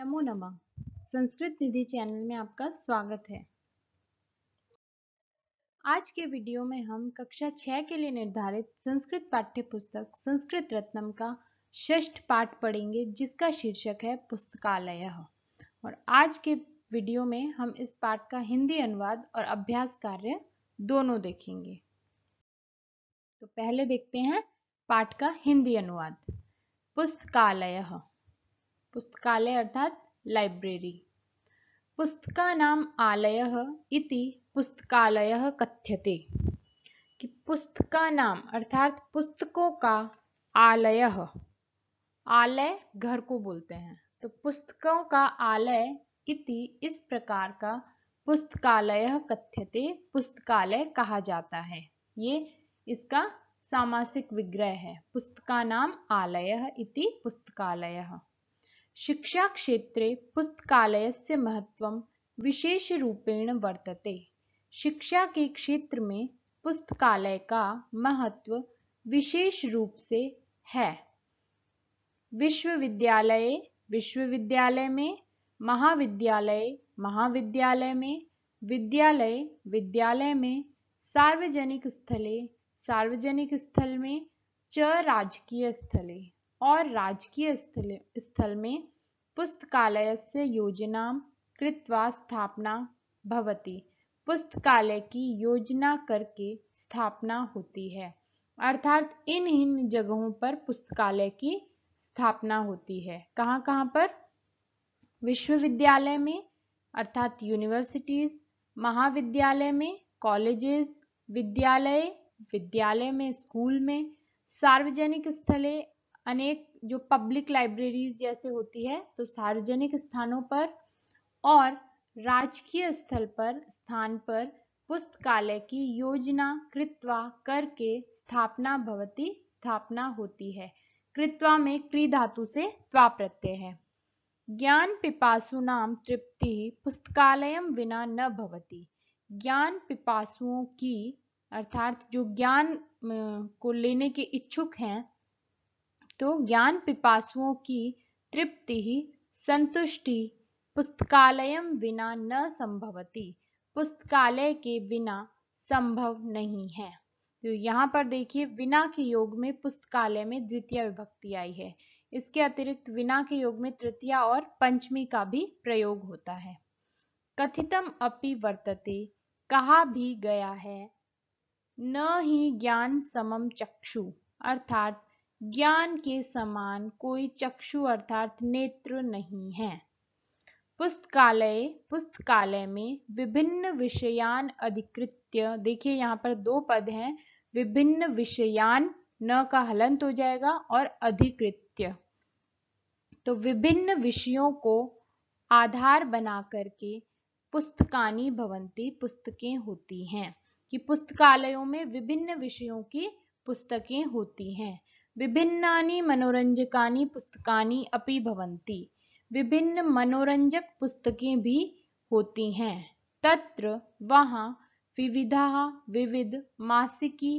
नमो नमः संस्कृत निधि चैनल में आपका स्वागत है आज के वीडियो में हम कक्षा छह के लिए निर्धारित संस्कृत पाठ्य पुस्तक संस्कृत रत्नम का षष्ठ पाठ पढ़ेंगे जिसका शीर्षक है पुस्तकालय और आज के वीडियो में हम इस पाठ का हिंदी अनुवाद और अभ्यास कार्य दोनों देखेंगे तो पहले देखते हैं पाठ का हिंदी अनुवाद पुस्तकालय पुस्तकालय अर्थात लाइब्रेरी नाम आलय इति पुस्तकालय कथ्यते कि नाम अर्थात पुस्तकों का आलय आलय घर को बोलते हैं तो पुस्तकों का आलय इति इस प्रकार का पुस्तकालय कथ्यते पुस्तकालय कहा जाता है ये इसका सामासिक विग्रह है पुस्तका नाम आलय इति पुस्तकालय शिक्षा पुस्तकालय से महत्व विशेष रूपेण वर्तते शिक्षा के क्षेत्र में पुस्तकालय का महत्व विशेष रूप से है विश्वविद्यालय विश्वविद्यालय में महाविद्यालय महाविद्यालय में विद्यालय विद्यालय में सार्वजनिक स्थले सार्वजनिक स्थल में च राजकीय स्थले और राजकीय स्थल में पुस्तकालयस्य योजनां कृत्वा स्थापना भवति पुस्तकालय की योजना करके स्थापना होती है अर्थात इन इन जगहों पर पुस्तकालय की स्थापना होती है कहाँ कहाँ पर विश्वविद्यालय में अर्थात यूनिवर्सिटीज महाविद्यालय में कॉलेजेस विद्यालय विद्यालय में स्कूल में सार्वजनिक स्थले अनेक जो पब्लिक लाइब्रेरीज जैसे होती है तो सार्वजनिक स्थानों पर और राजकीय स्थल पर स्थान पर पुस्तकालय की योजना कृत्वा करके स्थापना भवती स्थापना होती है कृत्वा में क्री धातु से त्वा प्रत्यय है ज्ञान पिपासु नाम तृप्ति पुस्तकालय बिना न भवती ज्ञान पिपासुओं की अर्थात जो ज्ञान को लेने के इच्छुक हैं तो ज्ञान पिपासुओं की तृप्ति ही संतुष्टि पुस्तकालय बिना न संभवती पुस्तकालय के बिना संभव नहीं है तो यहाँ पर देखिए बिना के योग में पुस्तकालय में द्वितीय विभक्ति आई है इसके अतिरिक्त बिना के योग में तृतीय और पंचमी का भी प्रयोग होता है कथितम अपि वर्तते कहा भी गया है न ही ज्ञान समम चक्षु अर्थात ज्ञान के समान कोई चक्षु अर्थात नेत्र नहीं है पुस्तकालय पुस्तकालय में विभिन्न विषयान अधिकृत्य देखिए यहाँ पर दो पद हैं विभिन्न विषयान न का हलंत हो जाएगा और अधिकृत्य तो विभिन्न विषयों को आधार बना करके पुस्तकानी भवंती पुस्तकें होती हैं कि पुस्तकालयों में विभिन्न विषयों की पुस्तकें होती हैं विभिन्नानि मनोरंजका पुस्तकानि अपि भवन्ति विभिन्न मनोरंजक पुस्तकें भी होती हैं तत्र वहाँ विविधा विविध मासिकी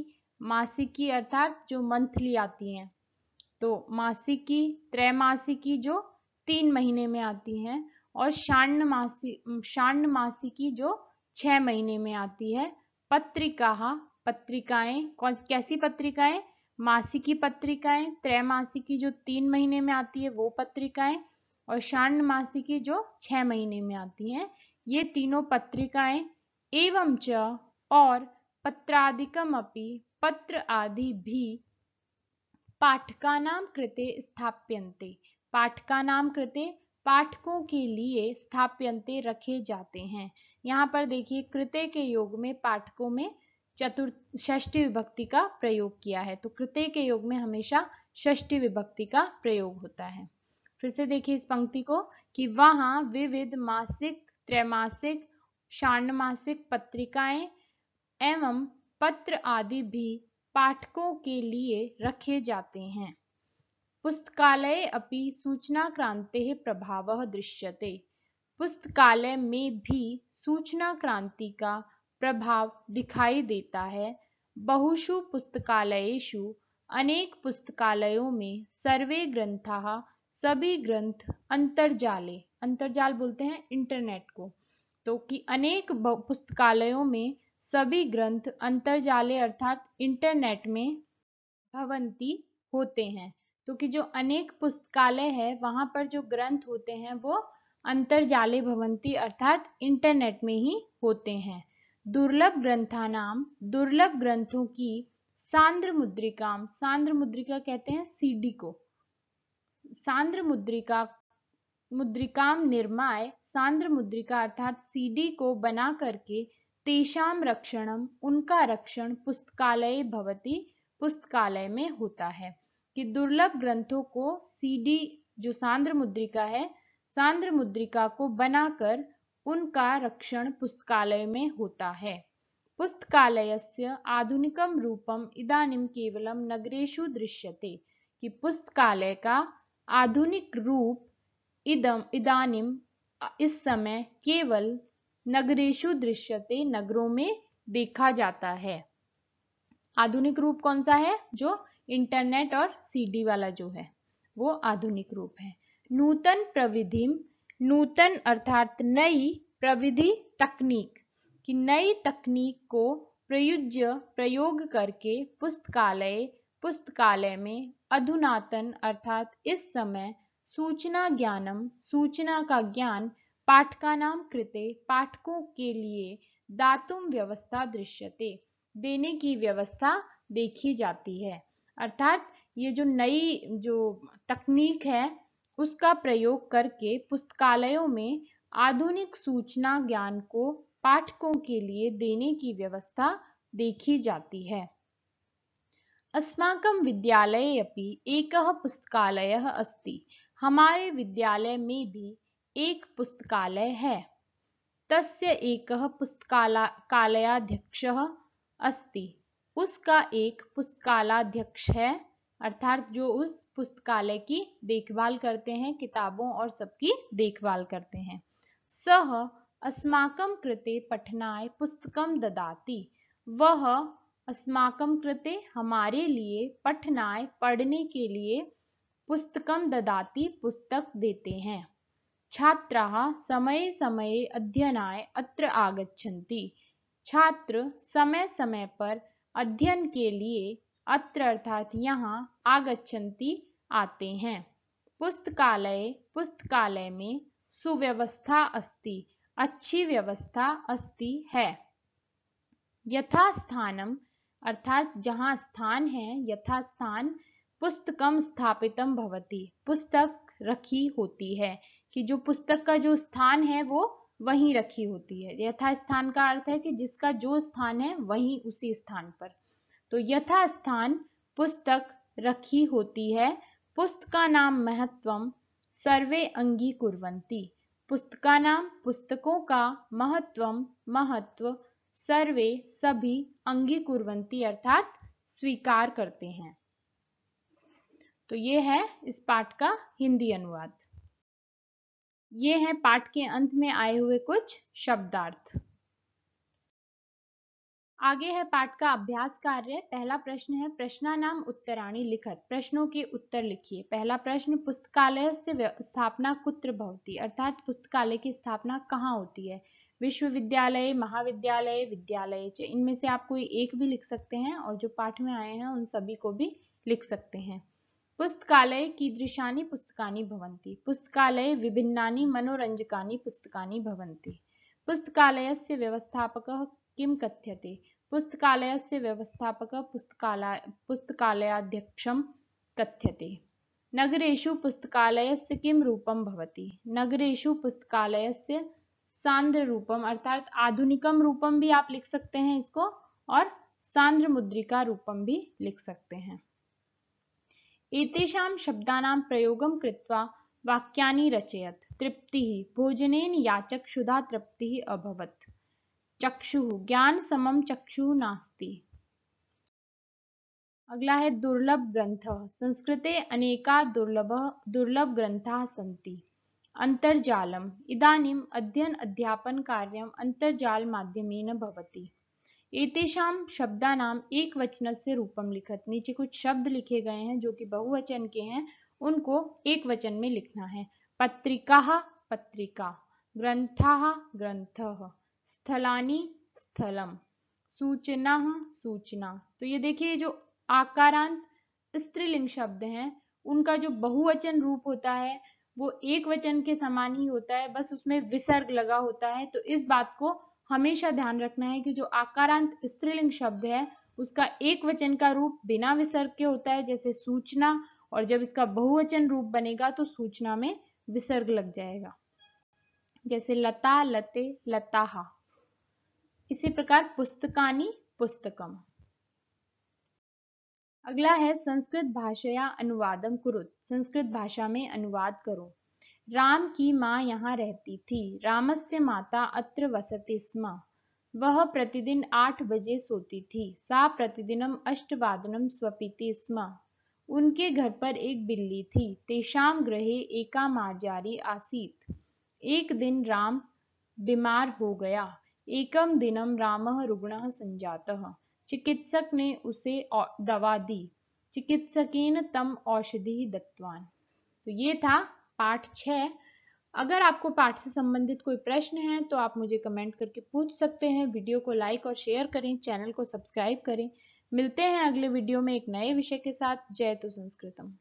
मासिकी अर्थात जो मंथली आती हैं तो मासिकी त्रैमासिकी जो तीन महीने में आती हैं और शाण्ड मासी शाण्ड मासिकी जो छह महीने में आती है पत्रिका पत्रिकाएं कौन कैसी पत्रिकाएं मासिकी पत्रिकाएं त्रैमासिकी जो तीन महीने में आती है वो पत्रिकाएं और शांड मासिकी जो छह महीने में आती है ये तीनों पत्रिकाएं एवं च और पत्रादिकम अपनी पत्र आदि भी नाम कृते स्थाप्यन्ते नाम कृते पाठकों के लिए स्थाप्यन्ते रखे जाते हैं यहाँ पर देखिए कृते के योग में पाठकों में चतुर्थ विभक्ति का प्रयोग किया है तो कृत्य के योग में हमेशा षष्टी विभक्ति का प्रयोग होता है फिर से देखिए इस पंक्ति को कि वहां विविध मासिक त्रैमासिक षाणमासिक पत्रिकाएं एवं पत्र आदि भी पाठकों के लिए रखे जाते हैं पुस्तकालय अपि सूचना क्रांति प्रभाव दृश्यते पुस्तकालय में भी सूचना क्रांति का प्रभाव दिखाई देता है बहुषु पुस्तकालयेषु अनेक पुस्तकालयों में सर्वे ग्रंथा सभी ग्रंथ अंतरजाले अंतरजाल बोलते हैं इंटरनेट को तो कि अनेक पुस्तकालयों में सभी ग्रंथ अंतरजाले अर्थात इंटरनेट में भवंती होते हैं तो कि जो अनेक पुस्तकालय है वहां पर जो ग्रंथ होते हैं वो अंतरजाले भवंती अर्थात इंटरनेट में ही होते हैं दुर्लभ नाम दुर्लभ ग्रंथों की सांद्र मुद्रिका सांद्र मुद्रिका कहते हैं सीडी को सांद्र मुद्रिका मुद्रिकाम निर्माय सांद्र मुद्रिका अर्थात सीडी को बना करके तेषाम रक्षणम उनका रक्षण पुस्तकालय भवती पुस्तकालय में होता है कि दुर्लभ ग्रंथों को सीडी जो सांद्र मुद्रिका है सांद्र मुद्रिका को बनाकर उनका रक्षण पुस्तकालय में होता है पुस्तकालयस्य आधुनिकं रूपम् इदानीं केवलं नगरेषु दृश्यते कि पुस्तकालय का आधुनिक रूप इदम इस समय केवल नगरेशु दृश्यते नगरों में देखा जाता है आधुनिक रूप कौन सा है जो इंटरनेट और सीडी वाला जो है वो आधुनिक रूप है नूतन प्रविधिम नूतन अर्थात नई प्रविधि तकनीक कि नई तकनीक को प्रयुज्य प्रयोग करके पुस्तकालय पुस्तकालय में अधुनातन अर्थात इस समय सूचना ज्ञानम सूचना का ज्ञान पाठकानाम कृते पाठकों के लिए दातुम व्यवस्था दृश्यते देने की व्यवस्था देखी जाती है अर्थात ये जो नई जो तकनीक है उसका प्रयोग करके पुस्तकालयों में आधुनिक सूचना ज्ञान को पाठकों के लिए देने की व्यवस्था देखी जाती है अस्माकं विद्यालय अपि एकः पुस्तकालयः अस्ति हमारे विद्यालय में भी एक पुस्तकालय है तस्य एकः पुस्तकालयाध्यक्षः अस्ति उसका एक पुस्तकालाध्यक्ष है अर्थात जो उस पुस्तकालय की देखभाल करते हैं किताबों और सबकी देखभाल करते हैं सह अस्माकम कृते पठनाय पुस्तकम ददाती वह अस्माकम कृते हमारे लिए पठनाय पढ़ने के लिए पुस्तकम ददाती पुस्तक देते हैं छात्रा समय समय अध्ययनाय अत्र आगच्छन्ति छात्र समय समय पर अध्ययन के लिए अत्र अर्थात यहाँ आगच्छन्ति आते हैं पुस्तकालय पुस्तकालय में सुव्यवस्था अस्ति अच्छी व्यवस्था अस्ति है यथा स्थानम अर्थात जहाँ स्थान है यथा स्थान पुस्तकम स्थापितम भवति पुस्तक रखी होती है कि जो पुस्तक का जो स्थान है वो वहीं रखी होती है यथा स्थान का अर्थ है कि जिसका जो स्थान है वहीं उसी स्थान पर तो यथास्थान पुस्तक रखी होती है नाम महत्वम सर्वे अंगी का नाम पुस्तकों का महत्वम महत्व सर्वे सभी अंगी कुर्वन्ति अर्थात स्वीकार करते हैं तो ये है इस पाठ का हिंदी अनुवाद ये है पाठ के अंत में आए हुए कुछ शब्दार्थ आगे है पाठ का अभ्यास कार्य पहला प्रश्न है प्रश्ना नाम उत्तराणी लिखत प्रश्नों के उत्तर लिखिए पहला प्रश्न पुस्तकालय से स्थापना कुत्र भवती अर्थात पुस्तकालय की स्थापना कहाँ होती है विश्वविद्यालय महाविद्यालय विद्यालय इनमें से आप कोई एक भी लिख सकते हैं और जो पाठ में आए हैं उन सभी को भी लिख सकते हैं पुस्तकालय दृशानी पुस्तकानी भवंती पुस्तकालय विभिन्नानी मनोरंजकानी पुस्तकानी भवंती से व्यवस्थापक किम कथ्यते पुस्तकालयस्य व्यवस्थापक पुस्तकालय पुस्तकालयाध्यक्षं कथ्यते नगरेषु पुस्तकालयस्य किं रूपं भवति नगरेषु पुस्तकालयस्य सांद्र रूपम अर्थात आधुनिकम रूपम भी आप लिख सकते हैं इसको और सांद्र मुद्रिका रूपम भी लिख सकते हैं एतेषां शब्दानां प्रयोग कृत्वा वाक्यानि तृप्ति तृप्तिः भोजनेन याचक क्षुधा तृप्ति अभवत चक्षु ज्ञान समम चक्षु नास्ति अगला है दुर्लभ ग्रंथ संस्कृते अनेका दुर्लभ दुर्लभ ग्रंथाः सन्ति अन्तर्जालम् इदानीम् अध्ययन अध्यापनकार्यम् अन्तर्जालमाध्यमेन भवति एतेषां शब्दानाम एक वचन से रूपम लिखत नीचे कुछ शब्द लिखे गए हैं जो कि बहुवचन के हैं उनको एक वचन में लिखना है पत्रिका पत्रिका ग्रंथा ग्रंथ स्थलानी स्थलम सूचना सूचना तो ये देखिए जो आकारांत स्त्रीलिंग शब्द हैं उनका जो बहुवचन रूप होता है वो एक वचन के समान ही होता है बस उसमें विसर्ग लगा होता है तो इस बात को हमेशा ध्यान रखना है कि जो आकारांत स्त्रीलिंग शब्द है उसका एक वचन का रूप बिना विसर्ग के होता है जैसे सूचना और जब इसका बहुवचन रूप बनेगा तो सूचना में विसर्ग लग जाएगा जैसे लता लते लताहा इसी प्रकार पुस्तकानी पुस्तकम अगला है संस्कृत या अनुवादम कुरुत संस्कृत भाषा में अनुवाद करो राम की माँ यहाँ रहती थी रामस्य माता अत्र वसति स्म वह प्रतिदिन आठ बजे सोती थी सा प्रतिदिनम अष्टवादनम स्वपीति स्म उनके घर पर एक बिल्ली थी तेषाम ग्रहे एका मार्जारी आसीत एक दिन राम बीमार हो गया एकम दिनम रामः रुग्णः संजातः चिकित्सक ने उसे दवा दी चिकित्सकेन तम औषधि दत्वान तो ये था पाठ छ अगर आपको पाठ से संबंधित कोई प्रश्न है तो आप मुझे कमेंट करके पूछ सकते हैं वीडियो को लाइक और शेयर करें चैनल को सब्सक्राइब करें मिलते हैं अगले वीडियो में एक नए विषय के साथ जय तो संस्कृतम